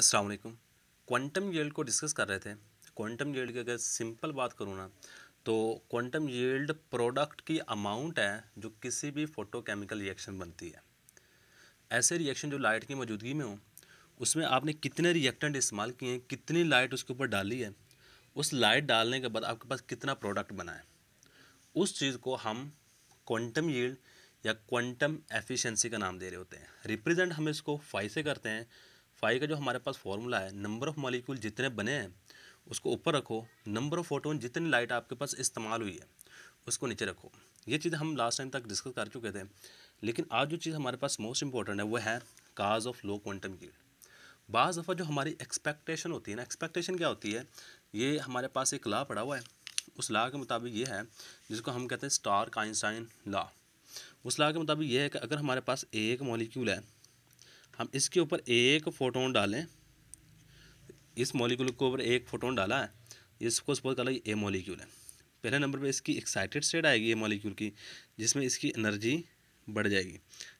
असलकुम वालेकुम क्वांटम को डिस्कस कर रहे थे क्वांटम येल्ड की अगर सिंपल बात करूँ ना तो क्वांटम येल्ड प्रोडक्ट की अमाउंट है जो किसी भी फोटोकेमिकल रिएक्शन बनती है ऐसे रिएक्शन जो लाइट की मौजूदगी में हो उसमें आपने कितने रिएक्टेंट इस्तेमाल किए हैं कितनी लाइट उसके ऊपर डाली है उस लाइट डालने के बाद आपके पास कितना प्रोडक्ट बना है उस चीज़ को हम क्वांटम येल्ड या क्वांटम एफिशिएंसी का नाम दे रहे होते हैं रिप्रेजेंट हम इसको फाइव से करते हैं फाइव का जो हमारे पास फॉर्मूला है नंबर ऑफ़ मॉलिक्यूल जितने बने हैं उसको ऊपर रखो नंबर ऑफ़ फोटोन जितनी लाइट आपके पास इस्तेमाल हुई है उसको नीचे रखो ये चीज़ हम लास्ट टाइम तक डिस्कस कर चुके थे लेकिन आज जो चीज़ हमारे पास मोस्ट इंपॉर्टेंट है वो है काज ऑफ लो क्वांटम की बाज़ दफ़ा जो हमारी एक्सपेक्टेशन होती है ना एक्सपेक्टेशन क्या होती है ये हमारे पास एक ला पड़ा हुआ है उस ला के मुताबिक ये है जिसको हम कहते हैं स्टार काइंसटाइन ला उस ला के मुताबिक ये है कि अगर हमारे पास एक मॉलिक्यूल है हम इसके ऊपर एक फोटोन डालें इस मॉलिक्यूल के ऊपर एक फोटोन डाला है इसको सपोज कर लो ए मॉलिक्यूल है पहले नंबर पे इसकी एक्साइटेड स्टेट आएगी ए मॉलिक्यूल की जिसमें इसकी एनर्जी बढ़ जाएगी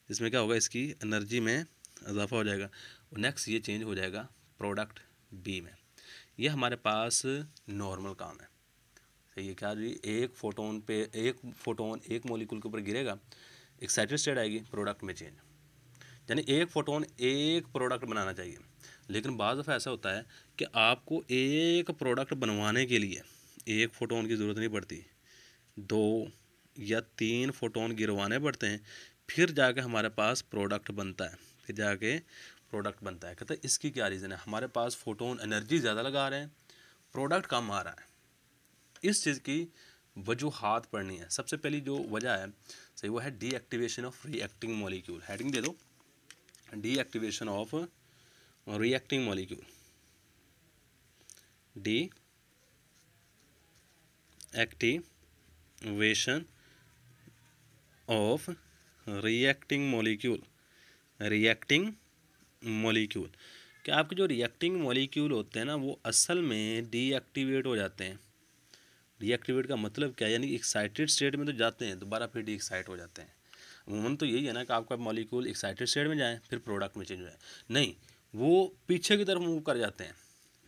जिसमें क्या होगा इसकी एनर्जी में इजाफा हो जाएगा और नेक्स्ट ये चेंज हो जाएगा प्रोडक्ट बी में ये हमारे पास नॉर्मल काम है सही है क्या जी एक फोटोन पे एक फोटोन एक मॉलिक्यूल के ऊपर गिरेगा एक्साइटेड स्टेट आएगी प्रोडक्ट में चेंज यानी एक फ़ोटोन एक प्रोडक्ट बनाना चाहिए लेकिन बाद दफ़ा ऐसा होता है कि आपको एक प्रोडक्ट बनवाने के लिए एक फ़ोटोन की ज़रूरत नहीं पड़ती दो या तीन फ़ोटोन गिरवाने पड़ते हैं फिर जाके हमारे पास प्रोडक्ट बनता है फिर जाके प्रोडक्ट बनता है कहते हैं इसकी क्या रीज़न है हमारे पास फ़ोटोन एनर्जी ज़्यादा लगा रहे हैं प्रोडक्ट कम आ रहा है इस चीज़ की वजूहत पढ़नी है सबसे पहली जो वजह है सही वो है deactivation of reacting molecule heading दे दो deactivation of reacting molecule d activation of reacting molecule reacting molecule क्या आपके जो रिएक्टिंग मॉलिक्यूल होते हैं ना वो असल में डीएक्टिवेट हो जाते हैं डीएक्टिवेट का मतलब क्या है यानी एक्साइटेड स्टेट में तो जाते हैं दोबारा फिर डी एक्साइट हो जाते हैं उमूमन तो यही है ना कि आपका मॉलिक्यूल एक्साइटेड स्टेट में जाए फिर प्रोडक्ट में चेंज हो जाए नहीं वो पीछे की तरफ मूव कर जाते हैं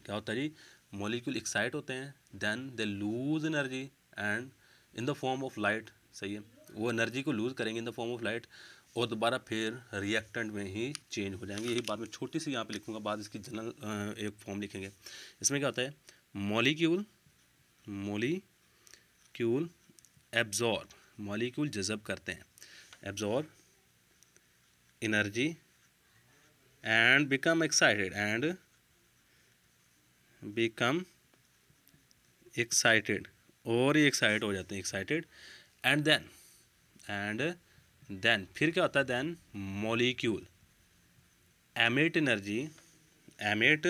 क्या होता है जी मॉलिक्यूल एक्साइट होते हैं then they lose energy and in the form of light सही है वो एनर्जी को लूज़ करेंगे in the form of light और दोबारा फिर रिएक्टेंट में ही चेंज हो जाएंगे यही बात मैं छोटी सी यहाँ पे लिखूंगा बाद इसकी जनरल एक फॉर्म लिखेंगे इसमें क्या होता है मॉलिक्यूल मोलिक्यूल एब्जॉर्ब मॉलिक्यूल जजब करते हैं absorb energy and become excited and become excited और ही excited हो जाते हैं excited and then and then फिर क्या होता है then molecule emit energy emit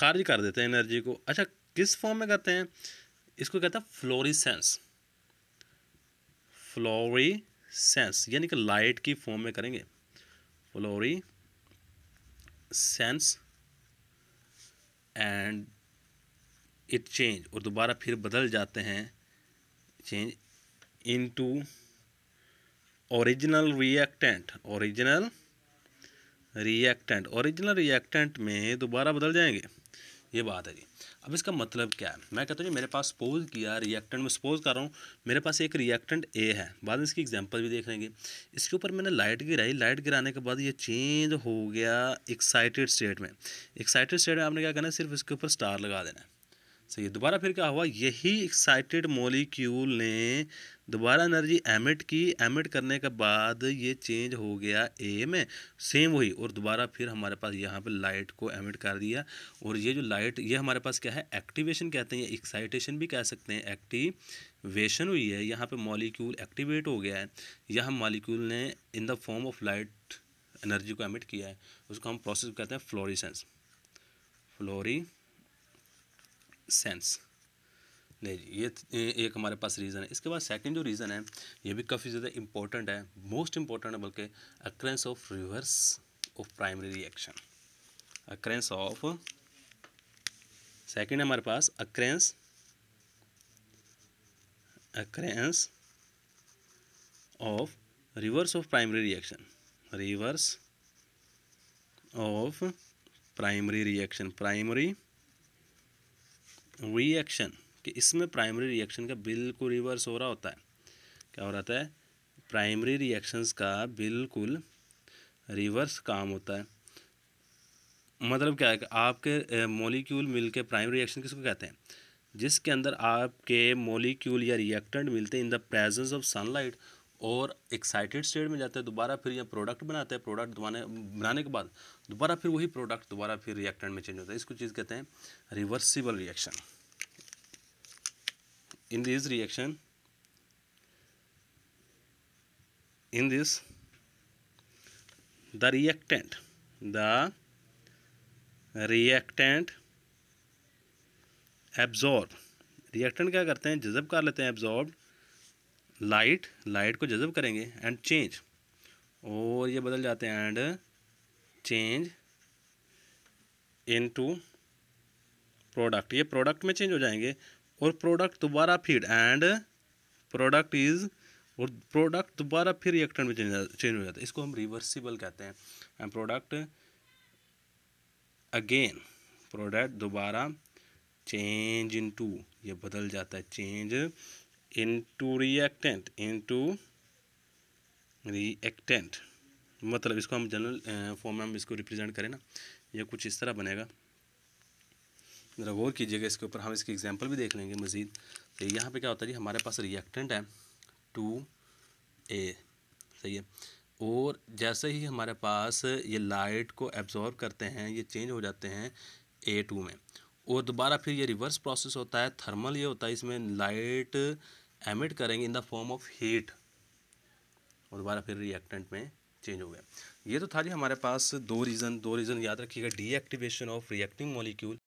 खारिज कर देते हैं energy को अच्छा किस form में करते हैं इसको कहता है फ्लोरिसेंस फ्लोरी सेंस यानी कि लाइट की फॉर्म में करेंगे fluorescence and it change और दोबारा फिर बदल जाते हैं change into original reactant original reactant original reactant में दोबारा बदल जाएंगे ये बात है जी अब इसका मतलब क्या है मैं कहता हूँ जी मेरे पास सपोज किया रिएक्टेंट में सपोज कर रहा हूँ मेरे पास एक रिएक्टेंट ए है बाद में इसकी एग्जांपल भी देख लेंगे इसके ऊपर मैंने लाइट गिराई लाइट गिराने के बाद ये चेंज हो गया एक्साइटेड स्टेट में एक्साइटेड स्टेट में आपने क्या करना है सिर्फ इसके ऊपर स्टार लगा देना है सही है दोबारा फिर क्या हुआ यही एक्साइटेड मोलिक्यूल ने दोबारा एनर्जी एमिट की एमिट करने के बाद ये चेंज हो गया ए में सेम वही और दोबारा फिर हमारे पास यहाँ पे लाइट को एमिट कर दिया और ये जो लाइट ये हमारे पास क्या है एक्टिवेशन कहते हैं एक्साइटेशन भी कह सकते हैं एक्टिवेशन हुई है यहाँ पे मॉलिक्यूल एक्टिवेट हो गया है यह मॉलिक्यूल ने in the form of light energy को एमिट किया है उसको हम प्रोसेस कहते हैं फ्लोरिसेंस फ्लोरी सेंस ले ये एक हमारे पास रीज़न है इसके बाद सेकंड जो रीज़न है ये भी काफ़ी ज़्यादा इम्पोर्टेंट है मोस्ट इम्पोर्टेंट है बल्कि occurrence of reverse of primary reaction occurrence of second हमारे पास occurrence occurrence of reverse of primary reaction reverse of primary reaction primary reaction कि इसमें प्राइमरी रिएक्शन का बिल्कुल रिवर्स हो रहा होता है क्या हो रहा है प्राइमरी रिएक्शंस का बिल्कुल रिवर्स काम होता है मतलब क्या है कि आपके मॉलिक्यूल मिलके प्राइमरी रिएक्शन किसको कहते हैं जिसके अंदर आपके मॉलिक्यूल या रिएक्टेंट मिलते हैं in the presence of sunlight और एक्साइटेड स्टेट में जाते हैं दोबारा फिर यहाँ प्रोडक्ट बनाते हैं प्रोडक्ट बनाने बनाने के बाद दोबारा फिर वही प्रोडक्ट दोबारा फिर रिएक्टेंट में चेंज होता है इसको चीज़ कहते हैं reversible reaction in this reaction in this the reactant the reactant absorb reactant क्या करते हैं जजब कर लेते हैं एब्जॉर्ब लाइट लाइट को जजब करेंगे एंड चेंज और ये बदल जाते हैं and change into product ये प्रोडक्ट में चेंज हो जाएंगे और प्रोडक्ट दोबारा फिर एंड प्रोडक्ट इज़ और प्रोडक्ट दोबारा फिर रिएक्टेंट में चेंज हो जाता है इसको हम रिवर्सिबल कहते हैं एंड प्रोडक्ट अगेन प्रोडक्ट दोबारा चेंज इन टू ये बदल जाता है change into reactant into reactant मतलब इसको हम जनरल फॉर्म में हम इसको रिप्रेजेंट करें ना ये कुछ इस तरह बनेगा ज़रा गौर कीजिएगा इसके ऊपर हम इसकी एग्जांपल भी देख लेंगे मज़ीद तो यहाँ पे क्या होता है जी हमारे पास रिएक्टेंट है टू ए सही है और जैसे ही हमारे पास ये लाइट को एब्ज़ॉर्ब करते हैं ये चेंज हो जाते हैं ए टू में और दोबारा फिर ये रिवर्स प्रोसेस होता है थर्मल ये होता है इसमें लाइट एमिट करेंगे in the form of heat और दोबारा फिर रिएक्टेंट में चेंज हो गया ये तो था जी हमारे पास दो रीज़न दो रीज़न याद रखिएगा डीएक्टिवेशन ऑफ रिएक्टिंग मॉलिक्यूल